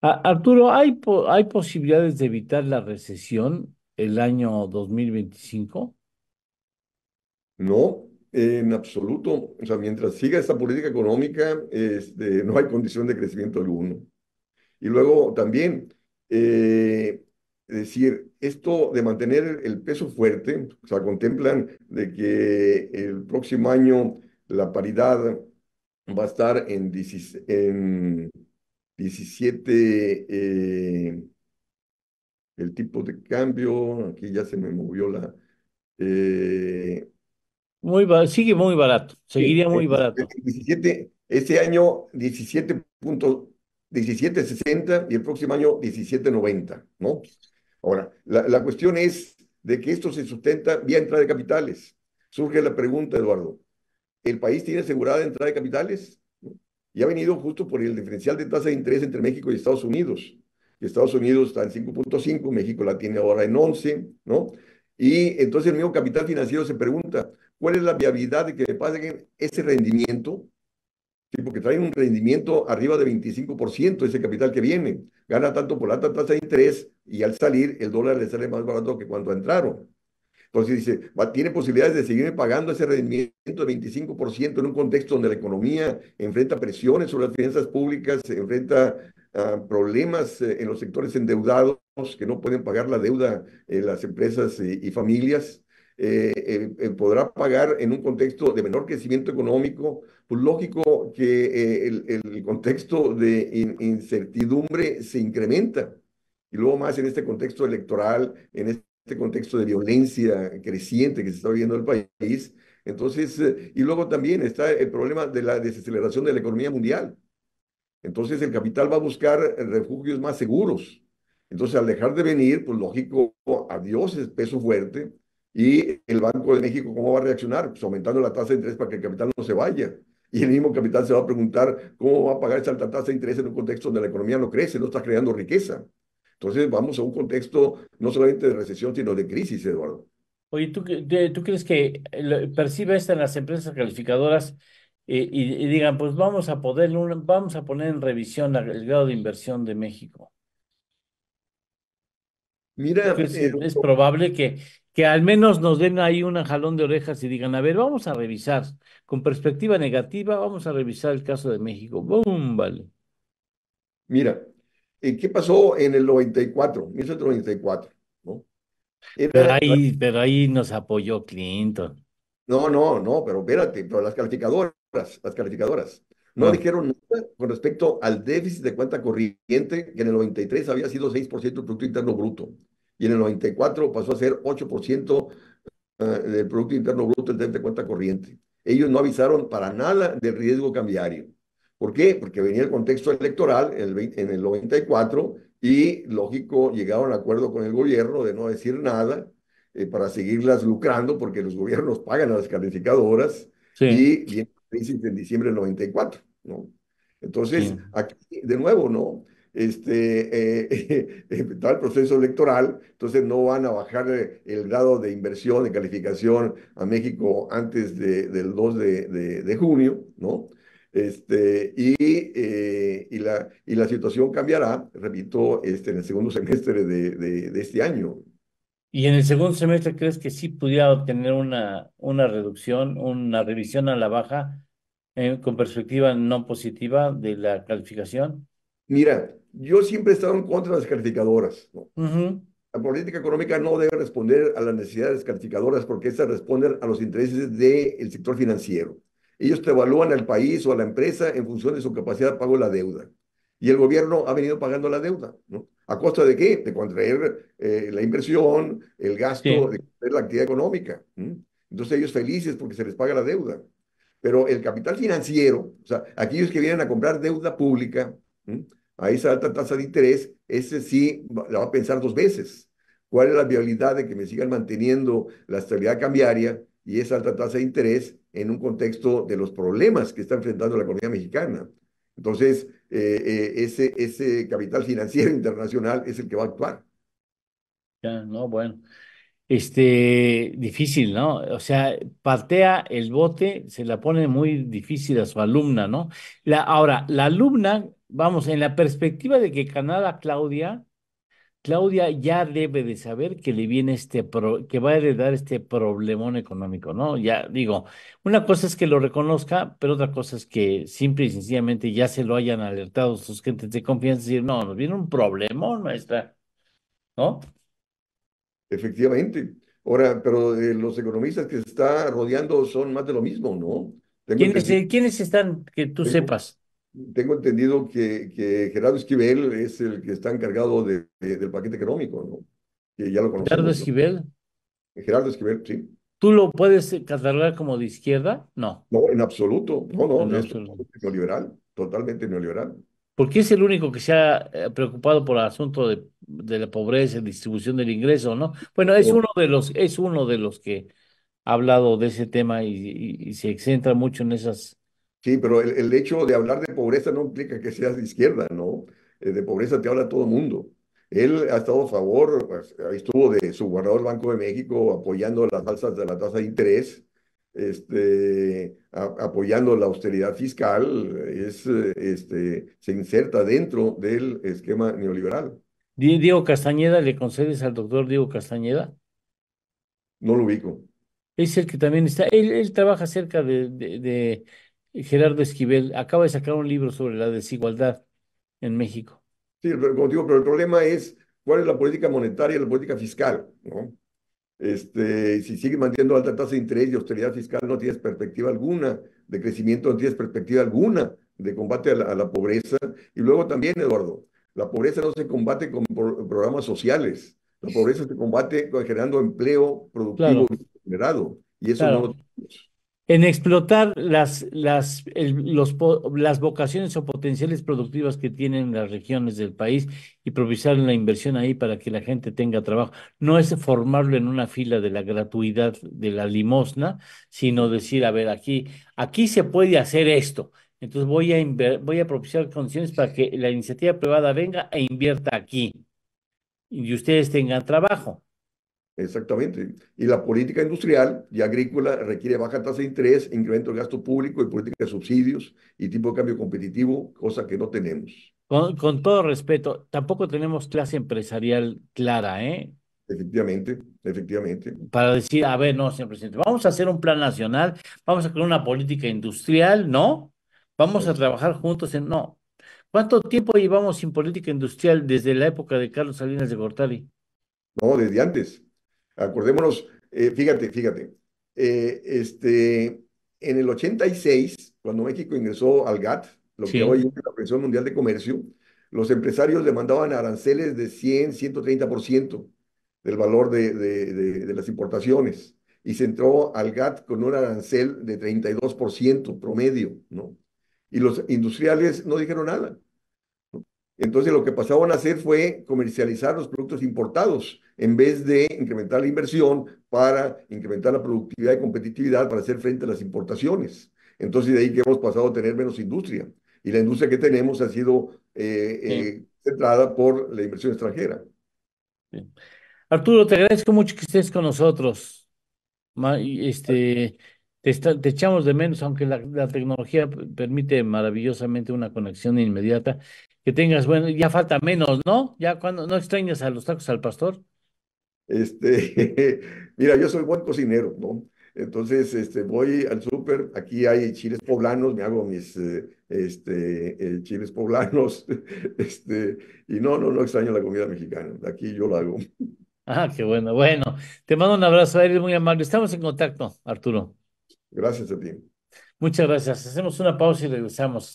Arturo, ¿hay, hay posibilidades de evitar la recesión el año 2025? No, en absoluto. O sea, mientras siga esa política económica, este, no hay condición de crecimiento alguno. Y luego también, eh, decir, esto de mantener el peso fuerte, o sea, contemplan de que el próximo año la paridad va a estar en, en 17, eh, el tipo de cambio, aquí ya se me movió la... Eh, sigue muy barato, seguiría muy eh, barato. 17, este año 17 17.60 y el próximo año 17.90, ¿no? Ahora, la, la cuestión es de que esto se sustenta vía entrada de capitales. Surge la pregunta, Eduardo, ¿el país tiene asegurada entrada de capitales? y ha venido justo por el diferencial de tasa de interés entre México y Estados Unidos. Estados Unidos está en 5.5, México la tiene ahora en 11, ¿no? Y entonces el mismo capital financiero se pregunta, ¿cuál es la viabilidad de que pasen ese rendimiento? Sí, porque traen un rendimiento arriba de 25% ese capital que viene. Gana tanto por alta tasa de interés y al salir el dólar le sale más barato que cuando entraron. Entonces dice, tiene posibilidades de seguir pagando ese rendimiento de 25% en un contexto donde la economía enfrenta presiones sobre las finanzas públicas, enfrenta ah, problemas eh, en los sectores endeudados que no pueden pagar la deuda en eh, las empresas eh, y, familias. podrá pagar en un contexto de menor crecimiento económico, pues lógico que el, contexto de incertidumbre se incrementa. Y luego más en este contexto electoral, en este este contexto de violencia creciente que se está viviendo en el país. Entonces, eh, y luego también está el problema de la desaceleración de la economía mundial. Entonces, el capital va a buscar refugios más seguros. Entonces, al dejar de venir, pues lógico, adiós es peso fuerte. ¿Y el Banco de México cómo va a reaccionar? Pues aumentando la tasa de interés para que el capital no se vaya. Y el mismo capital se va a preguntar cómo va a pagar esa alta tasa de interés en un contexto donde la economía no crece, no está creando riqueza. Entonces vamos a un contexto no solamente de recesión, sino de crisis, Eduardo. Oye, ¿tú, crees que percibe esto en las empresas calificadoras eh, y, digan, pues vamos a, poder, vamos a poner en revisión el grado de inversión de México? Mira, eh, es, probable que, que al menos nos den ahí un jalón de orejas y digan, a ver, vamos a revisar, con perspectiva negativa, vamos a revisar el caso de México. ¡Bum! Vale. Mira, qué pasó en el 94, ¿no? pero, ahí, pero ahí nos apoyó Clinton. No, no, no, pero espérate, pero las calificadoras, las calificadoras, no, ah. dijeron nada con respecto al déficit de cuenta corriente, que en el 93 había sido 6% del Producto Interno Bruto, y en el 94 pasó a ser 8% eh, del Producto Interno Bruto el déficit de cuenta corriente. Ellos no avisaron para nada del riesgo cambiario. ¿Por qué? Porque venía el contexto electoral en el, en el 94 y, lógico, llegaron a acuerdo con el gobierno de no decir nada eh, para seguirlas lucrando, porque los gobiernos pagan a las calificadoras y crisis en diciembre del 94, ¿no? Entonces, aquí, de nuevo, ¿no? este, eh, eh, está el proceso electoral, entonces no van a bajar eh, el grado de inversión, de calificación a México antes de, del 2 de junio, ¿no? Este, eh, y, la, y la situación cambiará, repito, este, en el segundo semestre de, de, este año. ¿Y en el segundo semestre crees que sí pudiera obtener una, una reducción, una revisión a la baja eh, con perspectiva no positiva de la calificación? Mira, yo siempre he estado en contra de las calificadoras. La política económica no debe responder a las necesidades calificadoras porque estas responden a los intereses del sector financiero. Ellos te evalúan al país o a la empresa en función de su capacidad de pago de la deuda. Y el gobierno ha venido pagando la deuda, ¿A costa de qué? De contraer eh, la inversión, el gasto, de la actividad económica. Entonces ellos felices porque se les paga la deuda. Pero el capital financiero, o sea, aquellos que vienen a comprar deuda pública a esa alta tasa de interés, ese sí la va a pensar dos veces. ¿Cuál es la viabilidad de que me sigan manteniendo la estabilidad cambiaria y esa alta tasa de interés en un contexto de los problemas que está enfrentando la economía mexicana. Entonces, eh, eh, ese, ese capital financiero internacional es el que va a actuar. Ya, no, bueno. Este, difícil, ¿no? O sea, partea el bote, se la pone muy difícil a su alumna, ¿no? La, ahora, la alumna, vamos, en la perspectiva de que Canadá, Claudia, Claudia ya debe de saber que le viene este que va a heredar este problemón económico, ¿no? Ya digo, una cosa es que lo reconozca, pero otra cosa es que simple y sencillamente ya se lo hayan alertado sus gentes de confianza y decir, no, nos viene un problemón, maestra, ¿no? Efectivamente. Ahora, pero eh, los economistas que está rodeando son más de lo mismo, ¿no? ¿Quiénes, están que tú sepas? tengo entendido que, Gerardo Esquivel es el que está encargado del paquete económico, ¿no? Que ya Gerardo Esquivel. Gerardo Esquivel, sí. ¿Tú lo puedes catalogar como de izquierda? No. No, en absoluto. No, no, no. es neoliberal, totalmente neoliberal. Porque es el único que se ha eh, preocupado por el asunto de, la pobreza, distribución del ingreso, ¿no? Bueno, es uno de los, es uno de los que ha hablado de ese tema y, se centra mucho en esas Sí, pero el, hecho de hablar de pobreza no implica que seas de izquierda, ¿no? Eh, de pobreza te habla todo el mundo. Él ha estado a favor, pues, ahí estuvo de subguardador del Banco de México apoyando las alzas de la tasa de interés, este, apoyando la austeridad fiscal, es, este, se inserta dentro del esquema neoliberal. Diego Castañeda, ¿le concedes al doctor Diego Castañeda? No lo ubico. Es el que también está, él, trabaja cerca de Gerardo Esquivel acaba de sacar un libro sobre la desigualdad en México. Sí, pero, como digo, pero el problema es cuál es la política monetaria y la política fiscal, ¿no? Este, si sigue manteniendo alta tasa de interés y austeridad fiscal, no tienes perspectiva alguna de crecimiento, no tienes perspectiva alguna de combate a la, pobreza. Y luego también, Eduardo, la pobreza no se combate con programas sociales. La pobreza se combate generando empleo productivo generado. Y eso no en explotar las, las, los, las vocaciones o potenciales productivas que tienen las regiones del país y propiciar la inversión ahí para que la gente tenga trabajo. No es formarlo en una fila de la gratuidad, de la limosna, sino decir, a ver, aquí, aquí se puede hacer esto. Entonces voy a, voy a propiciar condiciones para que la iniciativa privada venga e invierta aquí y ustedes tengan trabajo. Exactamente. Y la política industrial y agrícola requiere baja tasa de interés, incremento del gasto público y política de subsidios y tipo de cambio competitivo, cosa que no tenemos. Con, todo respeto, tampoco tenemos clase empresarial clara, ¿eh? Efectivamente, efectivamente. Para decir, a ver, no, señor presidente, vamos a hacer un plan nacional, vamos a crear una política industrial, ¿no? Vamos a trabajar juntos en... No. ¿Cuánto tiempo llevamos sin política industrial desde la época de Carlos Salinas de Gortari? No, desde antes. Acordémonos, eh, fíjate, fíjate, eh, este, en el 86, cuando México ingresó al GATT, lo que hoy es la Organización Mundial de Comercio, los empresarios demandaban aranceles de 100, 130% del valor de, de, las importaciones y se entró al GATT con un arancel de 32% promedio, ¿no? Y los industriales no dijeron nada. Entonces lo que pasaban a hacer fue comercializar los productos importados en vez de incrementar la inversión para incrementar la productividad y competitividad para hacer frente a las importaciones. Entonces de ahí que hemos pasado a tener menos industria. Y la industria que tenemos ha sido eh, eh, centrada por la inversión extranjera. Arturo, te agradezco mucho que estés con nosotros. Este, te, echamos de menos, aunque la, tecnología permite maravillosamente una conexión inmediata. Que tengas, bueno, ya falta menos, ¿no? Ya cuando no extrañas a los tacos al pastor. Este, mira, yo soy buen cocinero, ¿no? Entonces, este, voy al súper, aquí hay chiles poblanos, me hago mis eh, este, eh, chiles poblanos, este, y no, no, no extraño la comida mexicana, aquí yo la hago. Ah, qué bueno, bueno, te mando un abrazo, eres muy amable, estamos en contacto, Arturo. Gracias a ti. Muchas gracias. Hacemos una pausa y regresamos.